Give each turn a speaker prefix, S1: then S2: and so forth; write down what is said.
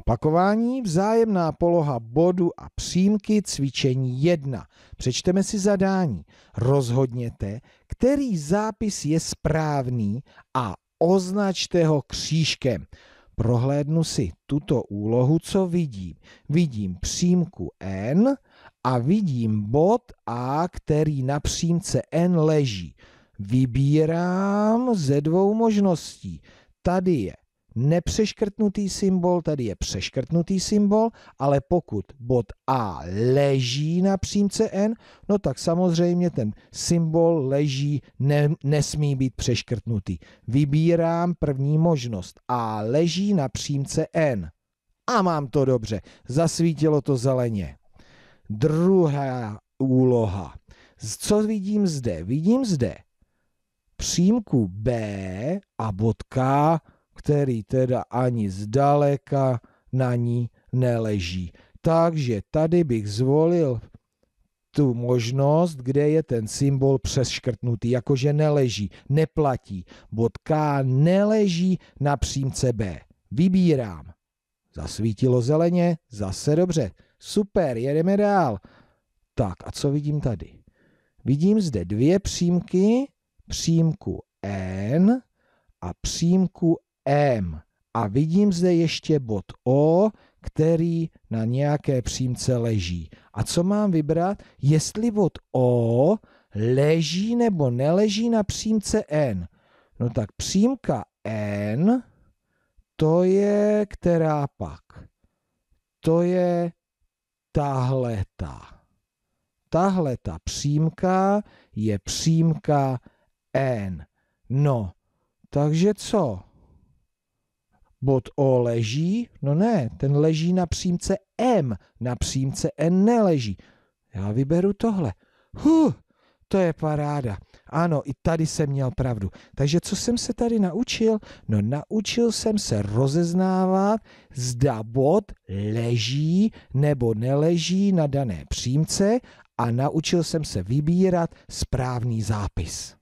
S1: Opakování, vzájemná poloha bodu a přímky, cvičení 1. Přečteme si zadání. Rozhodněte, který zápis je správný a označte ho křížkem. Prohlédnu si tuto úlohu, co vidím. Vidím přímku N a vidím bod A, který na přímce N leží. Vybírám ze dvou možností. Tady je nepřeškrtnutý symbol, tady je přeškrtnutý symbol, ale pokud bod A leží na přímce N, no tak samozřejmě ten symbol leží, ne, nesmí být přeškrtnutý. Vybírám první možnost. A leží na přímce N. A mám to dobře, zasvítilo to zeleně. Druhá úloha. Co vidím zde? Vidím zde přímku B a bodka který teda ani zdaleka na ní neleží. Takže tady bych zvolil tu možnost, kde je ten symbol přeškrtnutý, jakože neleží, neplatí. Bod K neleží na přímce B. Vybírám. Zasvítilo zeleně, zase dobře. Super, jedeme dál. Tak a co vidím tady? Vidím zde dvě přímky, přímku N a přímku M. A vidím zde ještě bod O, který na nějaké přímce leží. A co mám vybrat? Jestli bod O leží nebo neleží na přímce N. No tak přímka N, to je která pak? To je tahle ta. Tahle ta přímka je přímka N. No, takže co? Bod O leží? No ne, ten leží na přímce M, na přímce N neleží. Já vyberu tohle. Huh, to je paráda. Ano, i tady jsem měl pravdu. Takže co jsem se tady naučil? No naučil jsem se rozeznávat, zda bod leží nebo neleží na dané přímce a naučil jsem se vybírat správný zápis.